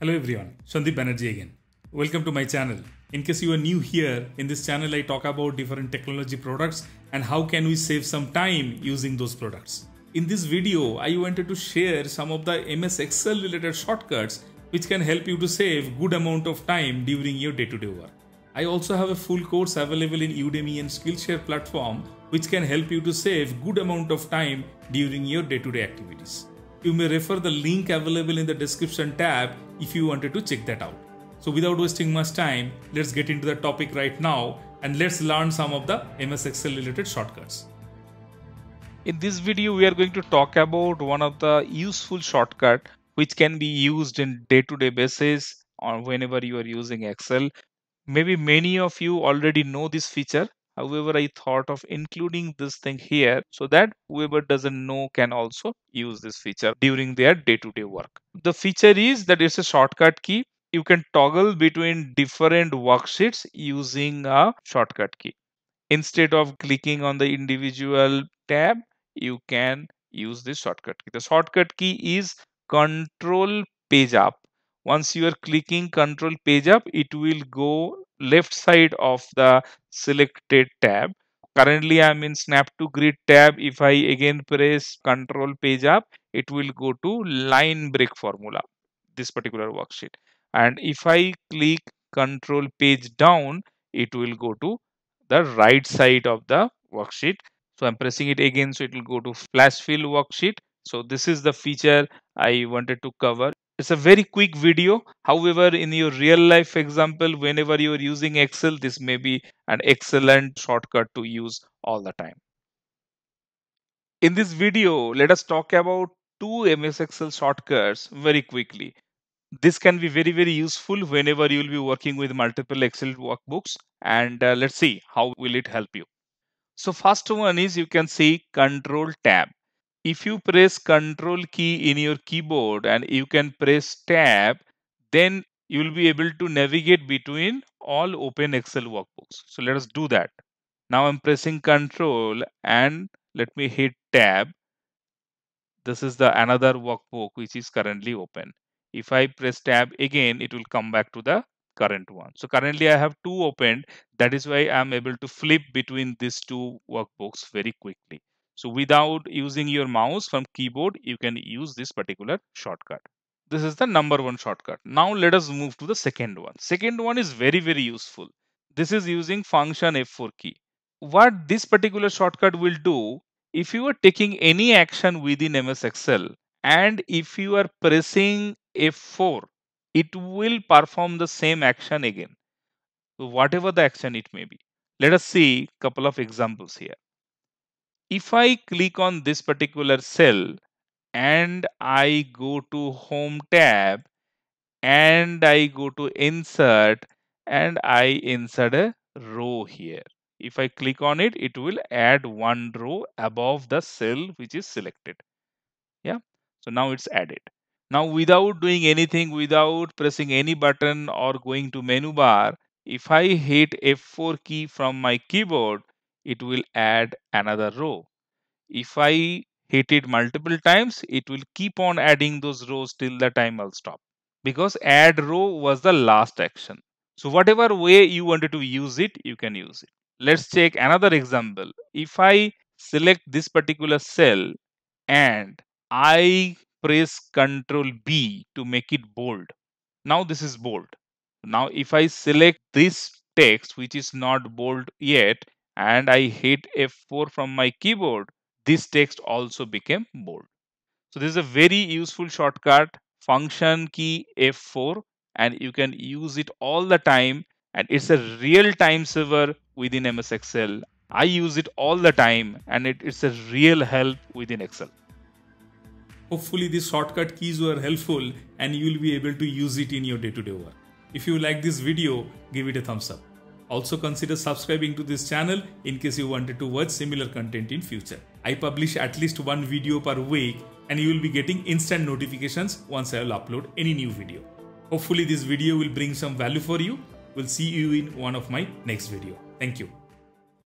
Hello everyone, Sandeep Banerjee again. Welcome to my channel. In case you are new here, in this channel I talk about different technology products and how can we save some time using those products. In this video, I wanted to share some of the MS Excel related shortcuts which can help you to save good amount of time during your day-to-day -day work. I also have a full course available in Udemy and Skillshare platform which can help you to save good amount of time during your day-to-day -day activities you may refer the link available in the description tab if you wanted to check that out. So without wasting much time, let's get into the topic right now and let's learn some of the MS Excel related shortcuts. In this video, we are going to talk about one of the useful shortcut which can be used in day-to-day -day basis or whenever you are using Excel. Maybe many of you already know this feature, However, I thought of including this thing here so that whoever doesn't know can also use this feature during their day-to-day -day work. The feature is that it's a shortcut key. You can toggle between different worksheets using a shortcut key. Instead of clicking on the individual tab, you can use this shortcut key. The shortcut key is control page up. Once you are clicking control page up, it will go left side of the selected tab. Currently, I'm in snap to grid tab. If I again press control page up, it will go to line break formula, this particular worksheet. And if I click control page down, it will go to the right side of the worksheet. So I'm pressing it again, so it will go to flash fill worksheet. So this is the feature I wanted to cover it's a very quick video however in your real life example whenever you're using excel this may be an excellent shortcut to use all the time in this video let us talk about two ms excel shortcuts very quickly this can be very very useful whenever you will be working with multiple excel workbooks and uh, let's see how will it help you so first one is you can see control tab if you press control key in your keyboard and you can press tab then you will be able to navigate between all open excel workbooks so let us do that now i'm pressing control and let me hit tab this is the another workbook which is currently open if i press tab again it will come back to the current one so currently i have two opened that is why i'm able to flip between these two workbooks very quickly so without using your mouse from keyboard, you can use this particular shortcut. This is the number one shortcut. Now let us move to the second one. Second one is very, very useful. This is using function F4 key. What this particular shortcut will do, if you are taking any action within MS Excel and if you are pressing F4, it will perform the same action again. whatever the action it may be. Let us see couple of examples here if I click on this particular cell and I go to home tab and I go to insert and I insert a row here. If I click on it, it will add one row above the cell which is selected. Yeah, so now it's added. Now without doing anything, without pressing any button or going to menu bar, if I hit F4 key from my keyboard, it will add another row. If I hit it multiple times, it will keep on adding those rows till the time I'll stop because add row was the last action. So whatever way you wanted to use it, you can use it. Let's take another example. If I select this particular cell and I press Ctrl B to make it bold. Now this is bold. Now if I select this text which is not bold yet, and I hit F4 from my keyboard, this text also became bold. So this is a very useful shortcut function key F4 and you can use it all the time and it's a real time saver within MS Excel. I use it all the time and it, it's a real help within Excel. Hopefully these shortcut keys were helpful and you will be able to use it in your day-to-day -day work. If you like this video, give it a thumbs up. Also consider subscribing to this channel in case you wanted to watch similar content in future. I publish at least one video per week and you will be getting instant notifications once I will upload any new video. Hopefully this video will bring some value for you. We'll see you in one of my next video. Thank you.